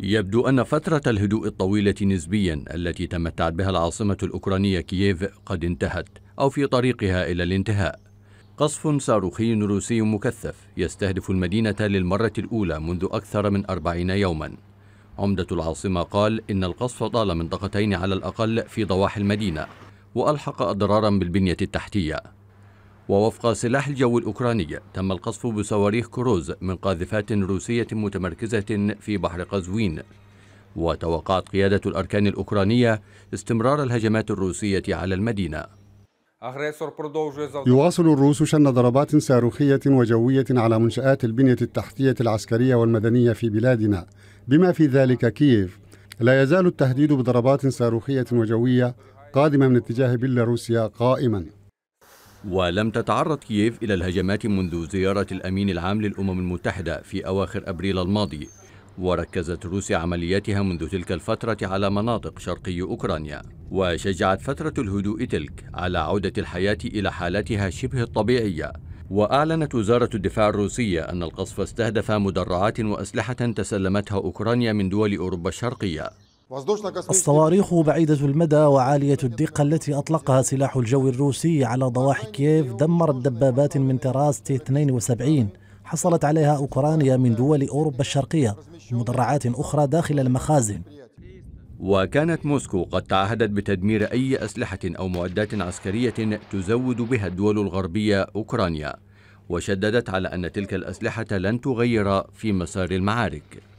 يبدو أن فترة الهدوء الطويلة نسبيا التي تمتعت بها العاصمة الأوكرانية كييف قد انتهت أو في طريقها إلى الانتهاء قصف صاروخي روسي مكثف يستهدف المدينة للمرة الأولى منذ أكثر من أربعين يوما عمدة العاصمة قال إن القصف طال منطقتين على الأقل في ضواحي المدينة وألحق أضرارا بالبنية التحتية ووفق سلاح الجو الأوكراني تم القصف بصواريخ كروز من قاذفات روسية متمركزة في بحر قزوين وتوقعت قيادة الأركان الأوكرانية استمرار الهجمات الروسية على المدينة يواصل الروس شن ضربات صاروخية وجوية على منشآت البنية التحتية العسكرية والمدنية في بلادنا بما في ذلك كييف لا يزال التهديد بضربات صاروخية وجوية قادمة من اتجاه بيلاروسيا قائما ولم تتعرض كييف إلى الهجمات منذ زيارة الأمين العام للأمم المتحدة في أواخر أبريل الماضي وركزت روسيا عملياتها منذ تلك الفترة على مناطق شرقي أوكرانيا وشجعت فترة الهدوء تلك على عودة الحياة إلى حالتها شبه الطبيعية وأعلنت وزارة الدفاع الروسية أن القصف استهدف مدرعات وأسلحة تسلمتها أوكرانيا من دول أوروبا الشرقية الصواريخ بعيدة المدى وعالية الدقة التي أطلقها سلاح الجو الروسي على ضواحي كييف دمرت دبابات من طراز تي 72 حصلت عليها أوكرانيا من دول أوروبا الشرقية ومدرعات أخرى داخل المخازن وكانت موسكو قد تعهدت بتدمير أي أسلحة أو معدات عسكرية تزود بها الدول الغربية أوكرانيا وشددت على أن تلك الأسلحة لن تغير في مسار المعارك